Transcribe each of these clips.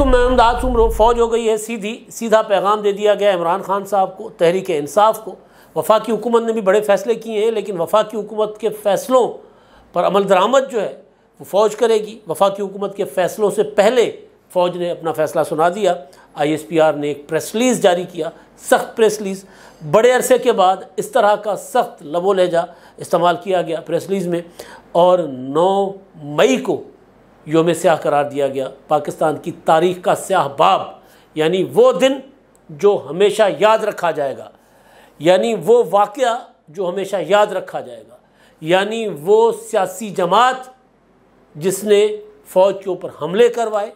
अलैक्म नंदाज उम्र फौज हो गई है सीधी सीधा पैगाम दे दिया गया इमरान खान साहब को तहरीक इंसाफ को वफाकी हुकूमत ने भी बड़े फैसले किए हैं लेकिन वफाकी हुकूमत के फैसलों पर अमल दरामद जो है वो फौज करेगी वफाकी हुकूमत के फैसलों से पहले फ़ौज ने अपना फैसला सुना दिया आर ने एक प्रेस रिलीज़ जारी किया सख्त प्रेस रिलीज़ बड़े अरसे के बाद इस तरह का सख्त लबो लहजा इस्तेमाल किया गया प्रेस रिलीज़ में और नौ मई को योम स्याह करार दिया गया पाकिस्तान की तारीख का स्याह बाब यानी वो दिन जो हमेशा याद रखा जाएगा यानी वो वाक़ जो हमेशा याद रखा जाएगा यानी वो सियासी जमात जिसने फ़ौज के ऊपर हमले करवाए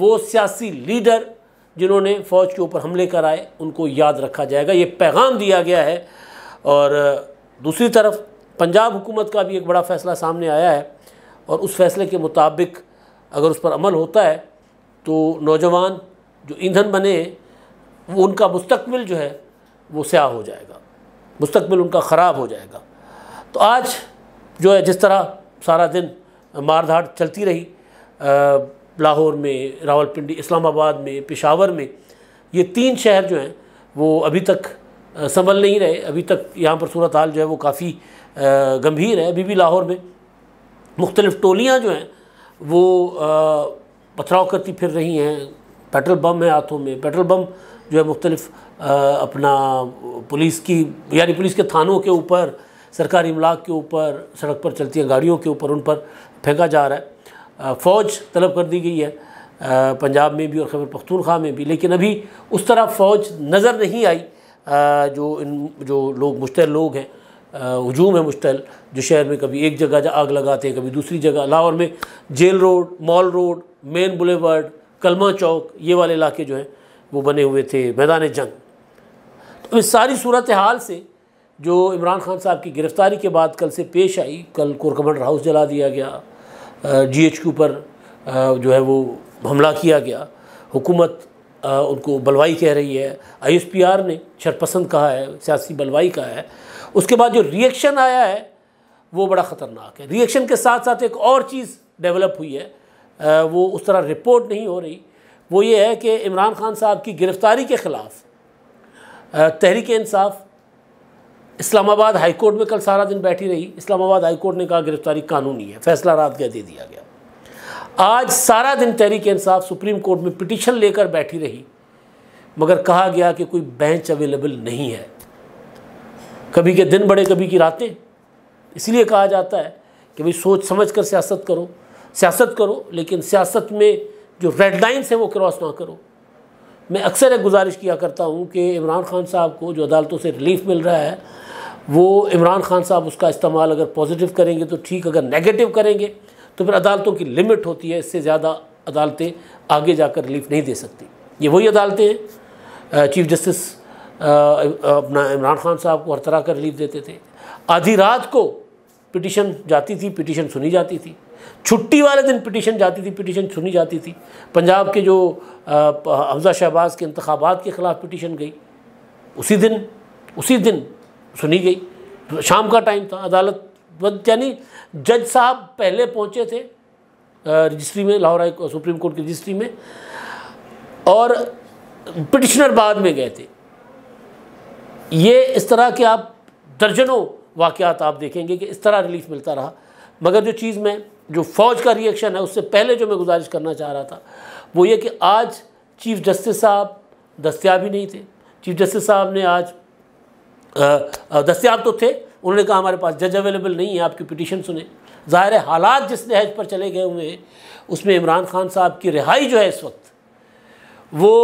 वो सियासी लीडर जिन्होंने फ़ौज के ऊपर हमले कराए उनको याद रखा जाएगा ये पैगाम दिया गया है और दूसरी तरफ पंजाब हुकूमत का भी एक बड़ा फ़ैसला सामने आया है और उस फैसले के मुताबिक अगर उस पर अमल होता है तो नौजवान जो ईंधन बने वो उनका मुस्तकबिल जो है वो स्याह हो जाएगा मुस्तकबिल उनका ख़राब हो जाएगा तो आज जो है जिस तरह सारा दिन मार चलती रही लाहौर में रावलपिंडी इस्लामाबाद में पिशावर में ये तीन शहर जो हैं वो अभी तक संभल नहीं रहे अभी तक यहाँ पर सूरत हाल जो है वो काफ़ी गंभीर है अभी भी लाहौर में मुख्तलिफ़ टोलियाँ जो हैं वो पथराव करती फिर रही हैं पेट्रोल बम है हाथों में पेट्रोल बम जो है मुख्तलिफ अपना पुलिस की यानी पुलिस के थानों के ऊपर सरकारी इमलाक के ऊपर सड़क पर चलती हैं गाड़ियों के ऊपर उन पर फेंका जा रहा है फ़ौज तलब कर दी गई है पंजाब में भी और खबर पख्तूनख्वा में भी लेकिन अभी उस तरह फ़ौज नज़र नहीं आई जो इन जो लोग मुश्तर लोग हैं हजूम है मुश्तल जो शहर में कभी एक जगह आग लगाते हैं कभी दूसरी जगह लाहौर में jail road mall road main boulevard Kalma Chowk ये वाले इलाके जो हैं वो बने हुए थे मैदान जंग तो इस सारी सूरत हाल से जो इमरान खान साहब की गिरफ़्तारी के बाद कल से पेश आई कल कोरकमंडर हाउस जला दिया गया जी एच क्यू पर जो है वो हमला किया गया हुकूमत उनको बलवाई कह रही है आई एस पी आर ने शरपसंद कहा है सियासी बलवाई कहा है उसके बाद जो रिएक्शन आया है वो बड़ा ख़तरनाक है रिएक्शन के साथ साथ एक और चीज़ डेवलप हुई है वो उस तरह रिपोर्ट नहीं हो रही वो ये है कि इमरान खान साहब की गिरफ़्तारी के ख़िलाफ़ तहरीक इंसाफ इस्लामाबाद हाई कोर्ट में कल सारा दिन बैठी रही इस्लामाबाद हाई कोर्ट ने कहा गिरफ़्तारी कानूनी है फैसला रात गया दे दिया गया आज सारा दिन तहरीक इंसाफ सुप्रीम कोर्ट में पिटिशन लेकर बैठी रही मगर कहा गया कि कोई बेंच अवेलेबल नहीं है कभी के दिन बड़े कभी की रातें इसलिए कहा जाता है कि भाई सोच समझ कर सियासत करो सियासत करो लेकिन सियासत में जो रेड लाइन्स हैं वो क्रॉस ना करो मैं अक्सर एक गुजारिश किया करता हूँ कि इमरान खान साहब को जो अदालतों से रिलीफ मिल रहा है वो इमरान खान साहब उसका इस्तेमाल अगर पॉजिटिव करेंगे तो ठीक अगर नेगेटिव करेंगे तो फिर अदालतों की लिमिट होती है इससे ज़्यादा अदालतें आगे जाकर रिलीफ नहीं दे सकती ये वही अदालतें हैं चीफ जस्टिस अपना इमरान खान साहब को हर तरह का रिलीफ देते थे आधी रात को पिटिशन जाती थी पिटिशन सुनी जाती थी छुट्टी वाले दिन पिटिशन जाती थी पिटिशन सुनी जाती थी पंजाब के जो हमजा शहबाज के इंतबात के ख़िलाफ़ पिटिशन गई उसी दिन उसी दिन सुनी गई शाम का टाइम था अदालत यानी जज साहब पहले पहुँचे थे रजिस्ट्री में लाहौर सुप्रीम कोर्ट की रजिस्ट्री में और पिटिशनर बाद में गए थे ये इस तरह के आप दर्जनों वाक़ात आप देखेंगे कि इस तरह रिलीफ मिलता रहा मगर जो चीज़ में जो फ़ौज का रिएक्शन है उससे पहले जो मैं गुजारिश करना चाह रहा था वो ये कि आज चीफ़ जस्टिस साहब दस्तियाब ही नहीं थे चीफ जस्टिस साहब ने आज दस्तियाब तो थे उन्होंने कहा हमारे पास जज अवेलेबल नहीं है आपकी पिटिशन सुने ज़ाहिर हालात जिस लहज पर चले गए हुए हैं उसमें इमरान खान साहब की रिहाई जो है इस वक्त वो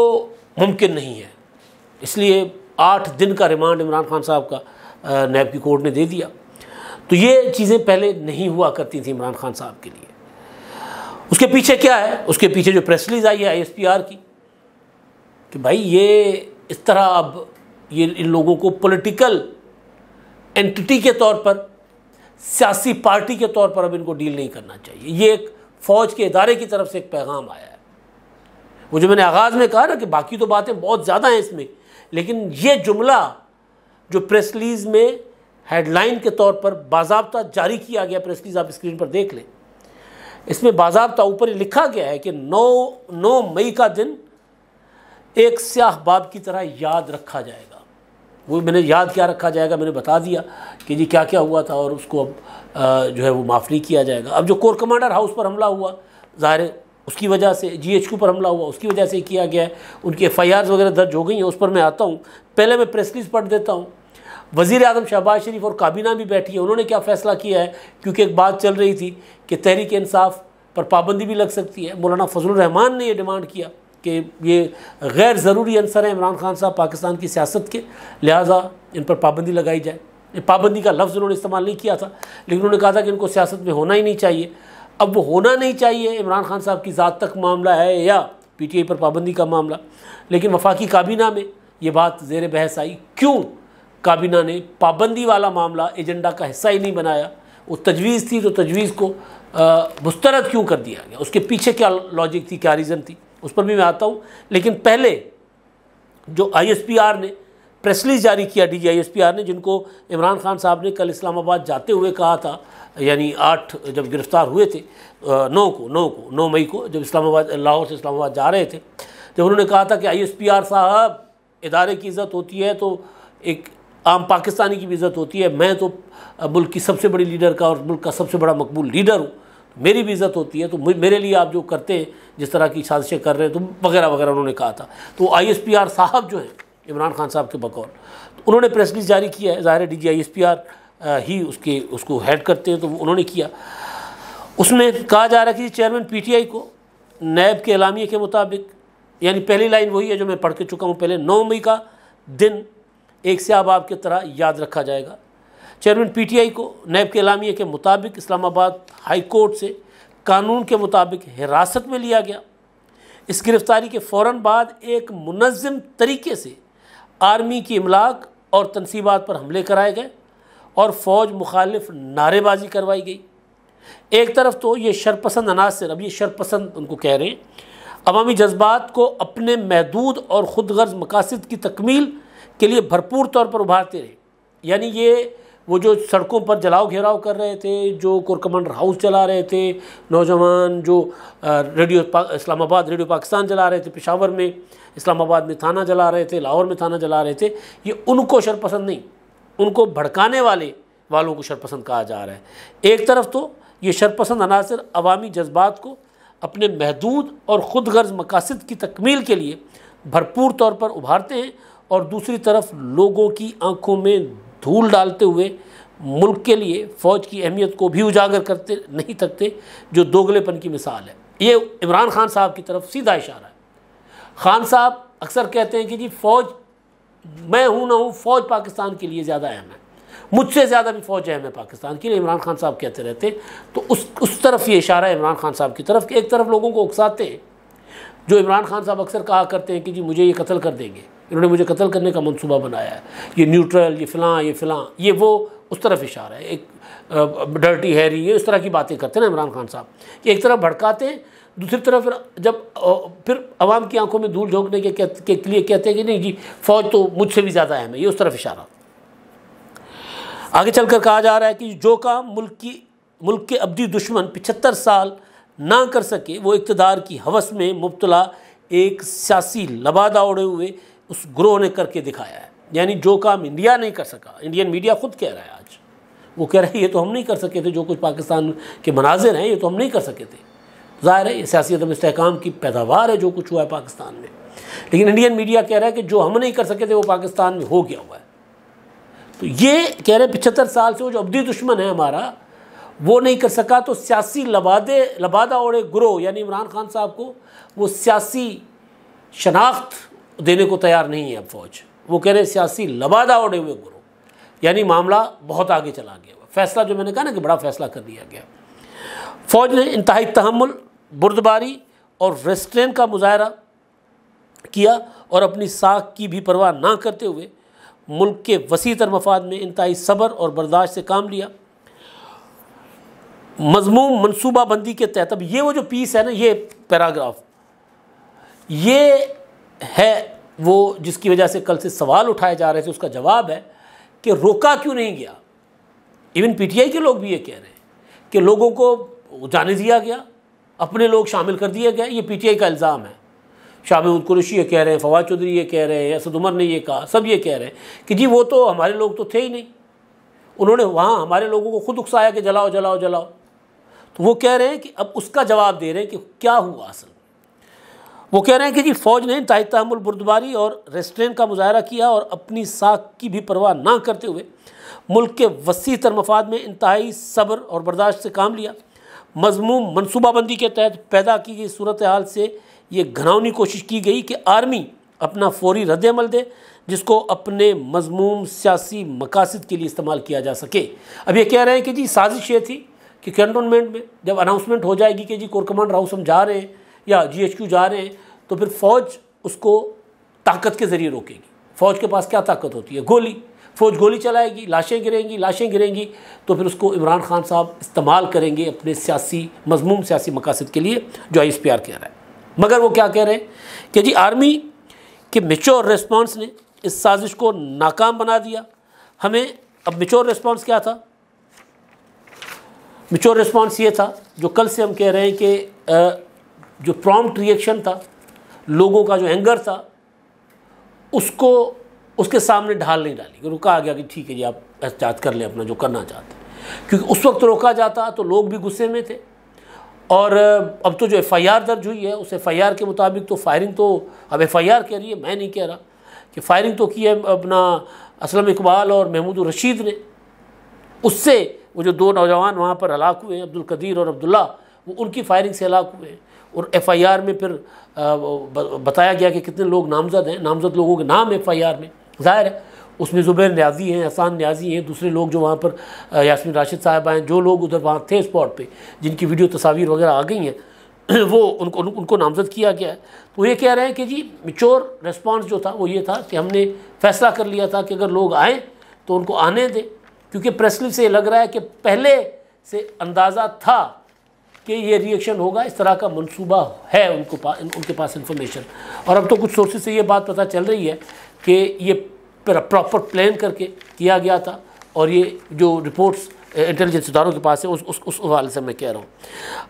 मुमकिन नहीं है इसलिए आठ दिन का रिमांड इमरान खान साहब का नैब की कोर्ट ने दे दिया तो ये चीज़ें पहले नहीं हुआ करती थी इमरान खान साहब के लिए उसके पीछे क्या है उसके पीछे जो प्रेस रिलीज आई है आईएसपीआर की कि भाई ये इस तरह अब ये इन लोगों को पॉलिटिकल एंटिटी के तौर पर सियासी पार्टी के तौर पर अब इनको डील नहीं करना चाहिए ये एक फ़ौज के इदारे की तरफ से एक पैगाम आया है वो जो मैंने आगाज़ में कहा ना कि बाकी तो बातें बहुत ज़्यादा हैं इसमें लेकिन ये जुमला जो प्रेस रिलीज में हेडलाइन के तौर पर बाबा जारी किया गया प्रेस रिलीज आप स्क्रीन पर देख लें इसमें बाबा ऊपर लिखा गया है कि 9 9 मई का दिन एक स्याह बाब की तरह याद रखा जाएगा वो मैंने याद क्या रखा जाएगा मैंने बता दिया कि जी क्या क्या हुआ था और उसको अब जो है वो माफ़ नहीं किया जाएगा अब जो कोर कमांडर हाउस पर हमला हुआ ज़ाहिर उसकी वजह से जीएचक्यू पर हमला हुआ उसकी वजह से किया गया है उनकी एफ वगैरह दर्ज हो गई हैं उस पर मैं आता हूँ पहले मैं प्रेस रिलीज पढ़ देता हूँ वज़ी अजम शहबाज शरीफ और काबीना भी बैठी है उन्होंने क्या फ़ैसला किया है क्योंकि एक बात चल रही थी कि तहरीक इंसाफ पर पाबंदी भी लग सकती है मौलाना फजल रहमान ने यह डिमांड किया कि ये गैर ज़रूरी अंसर है इमरान खान साहब पाकिस्तान की सियासत के लिहाजा इन पर पाबंदी लगाई जाए पाबंदी का लफ्ज़ उन्होंने इस्तेमाल नहीं किया था लेकिन उन्होंने कहा था कि इनको सियासत में होना ही नहीं चाहिए अब वो होना नहीं चाहिए इमरान खान साहब की ज़ात तक मामला है या पी टी आई पर पाबंदी का मामला लेकिन वफाकी काबीना में ये बात जेर बहस आई क्यों काबीना ने पाबंदी वाला मामला एजेंडा का हिस्सा ही नहीं बनाया वो तजवीज़ थी तो तजवीज़ को मुस्तरद क्यों कर दिया गया उसके पीछे क्या लॉजिक थी क्या रीज़न थी उस पर भी मैं आता हूँ लेकिन पहले जो आई एस पी आर ने प्रेस रिलीज जारी किया डीजीआईएसपीआर ने जिनको इमरान खान साहब ने कल इस्लामाबाद जाते हुए कहा था यानी आठ जब गिरफ्तार हुए थे नौ को नौ को नौ मई को जब इस्लामाबाद लाहौर से इस्लामाबाद जा रहे थे जब तो उन्होंने कहा था कि आर साहब इदारे की इज़्ज़त होती है तो एक आम पाकिस्तानी की भी इज़्ज़त होती है मैं तो मुल्क की सबसे बड़ी लीडर का और मुल्क का सबसे बड़ा मकबूल लीडर हूँ तो मेरी भी इज़्ज़त होती है तो मेरे लिए आप जो करते हैं जिस तरह की साजिशें कर रहे हैं तो वगैरह वगैरह उन्होंने कहा था तो आईएसपीआर साहब जो हैं इमरान खान साहब के बकौल तो उन्होंने प्रेस रिलीज जारी किया है ज़ाहिर D G I S P R ही उसके उसको हेड करते हैं तो उन्होंने किया उसमें कहा जा रहा है कि चेयरमैन पी टी आई को नैब के अलामी के मुताबिक यानी पहली लाइन वही है जो मैं पढ़ के चुका हूँ पहले नौ मई का दिन एक से आबाब की तरह याद रखा जाएगा चेयरमैन पीटीआई को नैब के अलामी के मुताबिक इस्लामाबाद हाई कोर्ट से कानून के मुताबिक हिरासत में लिया गया इस गिरफ्तारी के फ़ौर बाद एक मुनज़म तरीके से आर्मी की इमलाक और तनसीबात पर हमले कराए गए और फ़ौज मुखालिफ नारेबाजी करवाई गई एक तरफ तो ये शरपसंद अनासर अब ये शरपसंद उनको कह रहे हैं अवामी जज्बात को अपने महदूद और ख़ुद गर्ज मकासद की तकमील के लिए भरपूर तौर पर उभारते रहे यानी ये वो जो सड़कों पर जलाओ घेराव कर रहे थे जो कोर हाउस चला रहे थे नौजवान जो रेडियो इस्लामाबाद रेडियो पाकिस्तान जला रहे थे पिशावर में इस्लामाबाद में थाना जला रहे थे लाहौर में थाना जला रहे थे ये उनको शरपसंद नहीं उनको भड़काने वाले वालों को शरपसंद कहा जा रहा है एक तरफ तो ये शरपसंद अनासर अवामी जज्बात को अपने महदूद और ख़ुद गर्ज मकासद की तकमील के लिए भरपूर तौर पर उभारते हैं और दूसरी तरफ लोगों की आंखों में धूल डालते हुए मुल्क के लिए फ़ौज की अहमियत को भी उजागर करते नहीं थकते जो दोगलेपन की मिसाल है ये इमरान खान साहब की तरफ सीधा इशारा है खान साहब अक्सर कहते हैं कि जी फ़ौज मैं हूँ ना हूँ फ़ौज पाकिस्तान के लिए ज़्यादा अहम है मुझसे ज़्यादा भी फ़ौज अहम है पाकिस्तान के लिए इमरान खान साहब कहते रहते तो उस उस तरफ ये इशारा है इमरान खान साहब की तरफ कि एक तरफ लोगों को उकसाते हैं जो इमरान खान साहब अक्सर कहा करते हैं कि जी मुझे ये कत्ल कर देंगे इन्होंने मुझे कत्ल करने का मनसूबा बनाया है ये न्यूट्रल ये फ़लाँ ये फ़लाँ ये वो उस तरफ इशारा है एक डर्टी हैरी ये इस तरह की बातें करते हैं ना इमरान खान साहब कि एक तरफ भड़काते हैं दूसरी तरफ फिर जब फिर अवाम की आंखों में धूल झोंकने के, के, के लिए कहते हैं कि नहीं जी फ़ौज तो मुझसे भी ज़्यादा अहम है ये उस तरफ इशारा आगे चलकर कहा जा रहा है कि जो काम मुल्क की मुल्क के अबदी दुश्मन पिछहत्तर साल ना कर सके वो इकतदार की हवस में मुबतला एक सियासी लबादा उड़े हुए उस ग्रो ने करके दिखाया है यानी जो काम इंडिया नहीं कर सका इंडियन मीडिया खुद कह रहा है आज वो कह रहे हैं ये तो हम नहीं कर सके थे जो कुछ पाकिस्तान के मनाजिर हैं ये तो हम नहीं कर सके थे ज़ाहिर है सियासी अदम इसकाम की पैदावार है जो कुछ हुआ है पाकिस्तान में लेकिन इंडियन मीडिया कह रहा है कि जो हम नहीं कर सके थे वो पाकिस्तान में हो गया हुआ है तो ये कह रहे हैं पिछहत्तर साल से वो जो अबदी दुश्मन है हमारा वो नहीं कर सका तो सियासी लबादे लबादा और ग्रोह यानी इमरान खान साहब को वो सियासी शनाख्त देने को तैयार नहीं है अब फौज वो कह रहे सियासी लबादा उड़े हुए गुरु यानी मामला बहुत आगे चला गया फैसला जो मैंने कहा ना कि बड़ा फैसला कर लिया गया फौज ने इंतहाई तहमुल बुर्दबारी और रेस्ट्रेन का मुजाहरा किया और अपनी साख की भी परवाह ना करते हुए मुल्क के वसी तर मफाद में इंतहाई सब्र और बर्दाश्त से काम लिया मजमूम मनसूबाबंदी के तहत अब ये वो जो पीस है ना ये पैराग्राफ ये है वो जिसकी वजह से कल से सवाल उठाए जा रहे थे उसका जवाब है कि रोका क्यों नहीं गया इवन पीटीआई के लोग भी ये कह रहे हैं कि लोगों को जाने दिया गया अपने लोग शामिल कर दिए गए ये पीटीआई का इल्ज़ाम है शाह महमूद कुरेशी ये कह रहे हैं फवाद चौधरी ये कह रहे हैं असद उमर ने ये कहा सब ये कह रहे हैं कि जी वो तो हमारे लोग तो थे ही नहीं उन्होंने वहाँ हमारे लोगों को खुद उकसाया कि जलाओ जलाओ जलाओ तो वो कह रहे हैं कि अब उसका जवाब दे रहे हैं कि क्या हुआ असल वो कह रहे हैं कि जी फ़ौज ने ताहमुल बुरदबारी और रेस्ट्रेन का मुजाहरा किया और अपनी साख की भी परवाह ना करते हुए मुल्क के वसी तर मफाद में इंतहाई सब्र और बर्दाश्त से काम लिया मजमू मनसूबाबंदी के तहत पैदा की गई सूरत हाल से ये घरौनी कोशिश की गई कि आर्मी अपना फौरी रद्दमल दे जिसको अपने मजमूम सियासी मकासद के लिए इस्तेमाल किया जा सके अब ये कह रहे हैं कि जी साजिश ये थी कि कैंटोनमेंट में जब अनाउंसमेंट हो जाएगी कि जी कोर कमांड हम समझा रहे हैं या जीएचक्यू जा रहे हैं तो फिर फ़ौज उसको ताकत के ज़रिए रोकेगी फ़ौज के पास क्या ताकत होती है गोली फ़ौज गोली चलाएगी लाशें गिरेंगी लाशें गिरेंगी तो फिर उसको इमरान खान साहब इस्तेमाल करेंगे अपने सियासी मजमूम सियासी मकासद के लिए जो आई एस पी आर कह रहा है मगर वो क्या कह रहे हैं कि जी आर्मी के मेच्योर रेस्पॉन्स ने इस साजिश को नाकाम बना दिया हमें अब मेच्योर रिस्पांस क्या था मेच्योर रिस्पॉन्स ये था जो कल से हम कह रहे हैं कि जो प्रॉम्प्ट रिएक्शन था लोगों का जो एंगर था उसको उसके सामने ढाल नहीं डाली रुका आ गया कि ठीक है जी आप एहतियात कर लें अपना जो करना चाहते क्योंकि उस वक्त रोका जाता तो लोग भी गुस्से में थे और अब तो जो एफआईआर दर्ज हुई है उस एफआईआर के मुताबिक तो फायरिंग तो अब एफआईआर कह रही है मैं नहीं कह रहा कि फायरिंग तो की है अपना असलम इकबाल और महमूद रशीद ने उससे वो जो दो नौजवान वहाँ पर हलाक हुए हैं अब्दुल कदीर और अब्दुल्ला वो उनकी फायरिंग से हलाक हुए हैं और एफआईआर में फिर बताया गया कि कितने लोग नामजद हैं नामजद लोगों के नाम एफआईआर में ज़ाहिर है उसमें ज़ुबैर न्याजी हैं एहसान न्याजी हैं दूसरे लोग जो वहाँ पर यासमिन राशिद साहब आए जो लोग उधर वहाँ थे स्पॉट पर जिनकी वीडियो तस्वीर वगैरह आ गई हैं वो उनको उनको नामजद किया गया है तो ये कह रहे हैं कि जी मिच्योर रिस्पॉन्स जो था वो ये था कि हमने फैसला कर लिया था कि अगर लोग आए तो उनको आने दें क्योंकि प्रेसली से लग रहा है कि पहले से अंदाज़ा था कि ये रिएक्शन होगा इस तरह का मनसूबा है उनको पास उनके पास इन्फॉर्मेशन और अब तो कुछ सोर्सेज से ये बात पता चल रही है कि ये प्रॉपर प्लान करके किया गया था और ये जो रिपोर्ट्स इंटेलिजेंस इदारों के पास है उस उस उस हवाले से मैं कह रहा हूँ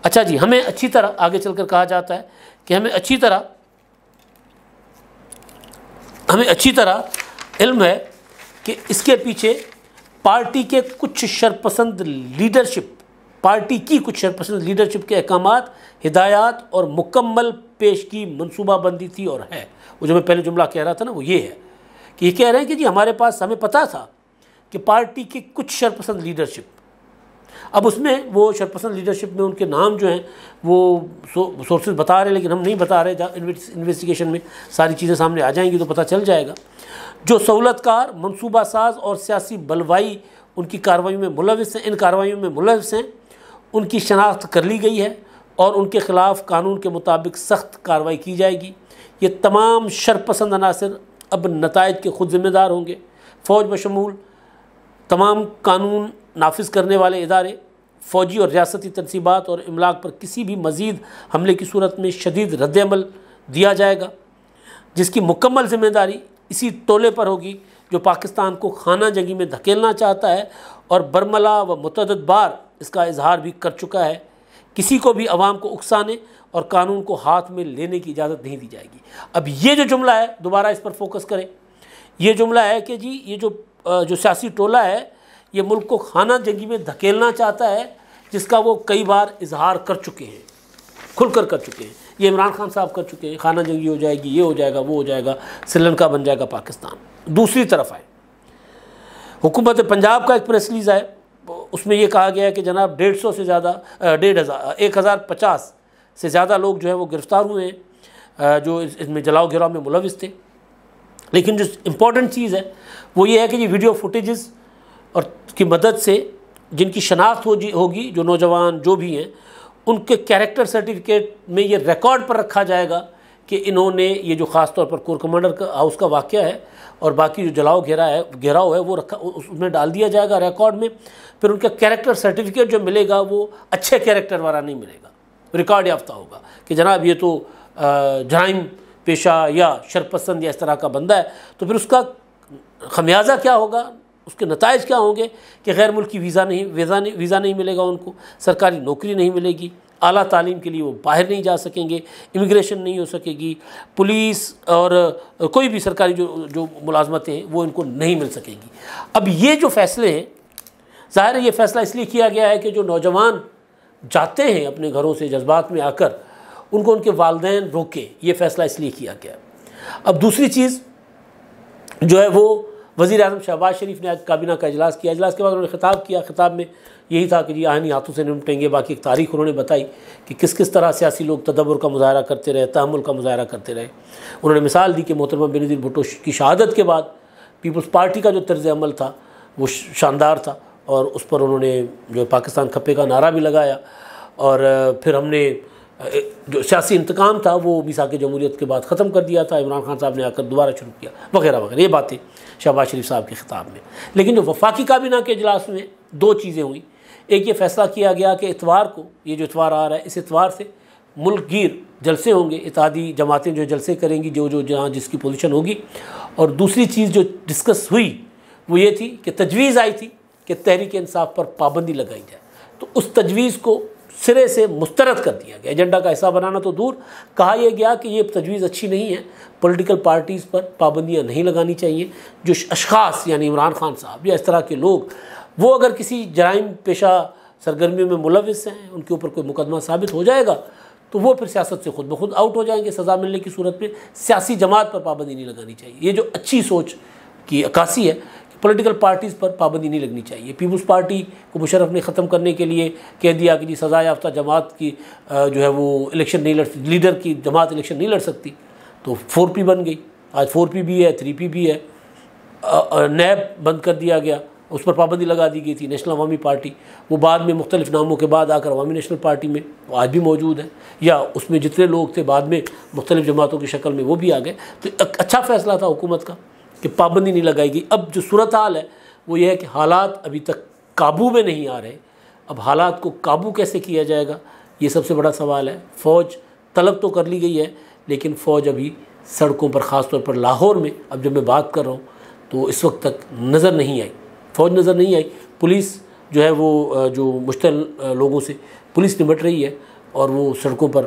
अच्छा जी हमें अच्छी तरह आगे चलकर कहा जाता है कि हमें अच्छी तरह हमें अच्छी तरह इल्म है कि इसके पीछे पार्टी के कुछ शरपसंद लीडरशिप पार्टी की कुछ शरपसंद लीडरशिप के अहकाम हिदायत और मुकम्मल पेश की मनसूबाबंदी थी और है वो जो मैं पहले जुमला कह रहा था ना वो ये है कि ये कह रहे हैं कि जी हमारे पास हमें पता था कि पार्टी की कुछ शरपसंद लीडरशिप अब उसमें वो शरपसंद लीडरशिप में उनके नाम जो हैं वो सोर्सेज बता रहे हैं लेकिन हम नहीं बता रहे इन्वेस्टिगेशन में सारी चीज़ें सामने आ जाएंगी तो पता चल जाएगा जो सहूलतकार मनसूबा साज और सियासी बलवाई उनकी कार्रवाई में मुलविस हैं इन कार्रवाई में मुलविस हैं उनकी शनाख्त कर ली गई है और उनके ख़िलाफ़ कानून के मुताबिक सख्त कार्रवाई की जाएगी ये तमाम शरपसंद अनासर अब नतज के खुद ज़िम्मेदार होंगे फ़ौज बशमूल तमाम कानून नाफिज करने वाले इदारे फ़ौजी और रियासती तनसीबात और इमलाक पर किसी भी मज़ीद हमले की सूरत में शदीद रद्दमल दिया जाएगा जिसकी मुकम्मल ज़िम्मेदारी इसी तोले पर होगी जो पाकिस्तान को खाना जंगी में धकेलना चाहता है और बर्मला व मतदद बार इसका इजहार भी कर चुका है किसी को भी आवाम को उकसाने और कानून को हाथ में लेने की इजाज़त नहीं दी जाएगी अब ये जो जुमला है दोबारा इस पर फोकस करें ये जुमला है कि जी ये जो जो सियासी टोला है ये मुल्क को खाना जंगी में धकेलना चाहता है जिसका वो कई बार इजहार कर चुके हैं खुलकर कर चुके हैं ये इमरान खान साहब कर चुके हैं खाना जंगी हो जाएगी ये हो जाएगा वो हो जाएगा श्रीलंका बन जाएगा पाकिस्तान दूसरी तरफ आए हुकूमत पंजाब का एक प्रेस रिलीज़ आए उसमें ये कहा गया है कि जनाब डेढ़ सौ से ज़्यादा डेढ़ हज़ार एक हज़ार पचास से ज़्यादा लोग जो है वो गिरफ़्तार हुए हैं जो इसमें जलाओ गिराव में मुलविस थे लेकिन जो इम्पोर्टेंट चीज़ है वो ये है कि ये वीडियो फुटेज़ और की मदद से जिनकी शनाख्त होगी होगी जो नौजवान जो भी हैं उनके कैरेक्टर सर्टिफिकेट में ये रिकॉर्ड पर रखा जाएगा कि इन्होंने ये जो ख़ास तौर पर कोर कमांडर का हाउस का वाक़ है और बाकी जो जलाओ घेरा है घेराव है वो रखा उसमें डाल दिया जाएगा रिकॉर्ड में फिर उनका कैरेक्टर सर्टिफिकेट जो मिलेगा वो अच्छे कैरेक्टर वाला नहीं मिलेगा रिकॉर्ड याफ्ता होगा कि जनाब ये तो जराइम पेशा या शरपसंद या इस तरह का बंदा है तो फिर उसका खमियाजा क्या होगा उसके नतज क्या होंगे कि गैर मुल्की वीज़ा नहीं वीज़ा नहीं वीज़ा नहीं मिलेगा उनको सरकारी नौकरी नहीं मिलेगी अली तालीम के लिए वो बाहर नहीं जा सकेंगे इमिग्रेशन नहीं हो सकेगी पुलिस और कोई भी सरकारी जो जो मुलाजमतें हैं वो इनको नहीं मिल सकेंगी अब ये जो फ़ैसले हैं ज़ाहिर है ये फ़ैसला इसलिए किया गया है कि जो नौजवान जाते हैं अपने घरों से जज्बात में आकर उनको उनके वालदे रोके ये फ़ैसला इसलिए किया गया अब दूसरी चीज़ जो है वो वज़ी अजम शहबाज शरीफ ने आज काबीना का अजलास किया अजलास के बाद उन्होंने खिताब किया खिताब में यही था कि जी आनी हाथों से निपटेंगे बाकी एक तारीख उन्होंने बताई कि किस किस तरह सियासी लोग तदब्बर का मुजाहरा करते रहे तहमुल का मुजाहरा करते रहे उन्होंने मिसाल दी कि मोहतरमा बेनज़ीर भुटो की शहादत के बाद पीपल्स पार्टी का जो तर्ज अमल था वो शानदार था और उस पर उन्होंने जो पाकिस्तान खपे का नारा भी लगाया और फिर हमने जो सियासी इंतकाम था वो मिसा के जमहूरीत के बाद ख़त्म कर दिया था इमरान खान साहब ने आकर दोबारा शुरू किया वगैरह वगैरह ये बातें शहबाज शरीफ साहब के खिताब में लेकिन जो वफाकी काबीना के अजलास में दो चीज़ें हुई एक ये फैसला किया गया कि इतवार को ये जो इतवार आ रहा है इस इतवार से मुल्कगीर जलसे होंगे इतिहादी जमातें जो जलसे करेंगी जो जो जहाँ जिसकी पोजिशन होगी और दूसरी चीज़ जो डिस्कस हुई वो ये थी कि तजवीज़ आई थी कि तहरीक इंसाफ पर पाबंदी लगाई जाए तो उस तजवीज़ को सिरे से मुस्तरद कर दिया गया एजेंडा का हिस्सा बनाना तो दूर कहा यह गया कि ये तजवीज़ अच्छी नहीं है पॉलिटिकल पार्टीज़ पर पाबंदियाँ नहीं लगानी चाहिए जो अशास यानी इमरान खान साहब या इस तरह के लोग वो अगर किसी जराइम पेशा सरगर्मियों में मुलविस हैं उनके ऊपर कोई मुकदमा साबित हो जाएगा तो वो फिर सियासत से खुद ब खुद आउट हो जाएंगे सज़ा मिलने की सूरत में सियासी जमात पर पाबंदी नहीं लगानी चाहिए ये जो अच्छी सोच की अक्सी है पोलिटिकल पार्टीज़ पर पाबंदी नहीं लगनी चाहिए पीपल्स पार्टी को मुशरफ ने ख़त्म करने के लिए कह दिया कि जी सज़ा याफ्ता जमात की जो है वो इलेक्शन नहीं लड़ लीडर की जमात इलेक्शन नहीं लड़ सकती तो फोर पी बन गई आज फोर पी भी है थ्री पी भी है नैब बंद कर दिया गया उस पर पाबंदी लगा दी गई थी नेशनल अवामी पार्टी वो बाद में मुख्तलिफ नामों के बाद आकर अवामी नेशनल पार्टी में वो आज भी मौजूद है या उसमें जितने लोग थे बाद में मुख्तलिफ जमातों की शक्ल में वो भी आ गए तो अच्छा फैसला था हुकूमत का कि पाबंदी नहीं लगाई गई अब जो सूरत हाल है वो ये है कि हालात अभी तक काबू में नहीं आ रहे अब हालात को काबू कैसे किया जाएगा ये सबसे बड़ा सवाल है फ़ौज तलब तो कर ली गई है लेकिन फ़ौज अभी सड़कों पर ख़ासतौर पर लाहौर में अब जब मैं बात कर रहा हूँ तो इस वक्त तक नज़र नहीं आई फौज नज़र नहीं आई पुलिस जो है वो जो मुश्तल लोगों से पुलिस निमट रही है और वो सड़कों पर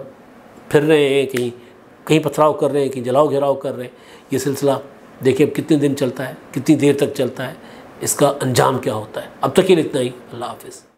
फिर रहे हैं कहीं कहीं पथराव कर रहे हैं कहीं जलाओ घेराव कर रहे हैं ये सिलसिला देखिए अब कितने दिन चलता है कितनी देर तक चलता है इसका अंजाम क्या होता है अब तक के लिए इतना ही अल्लाह हाफिज़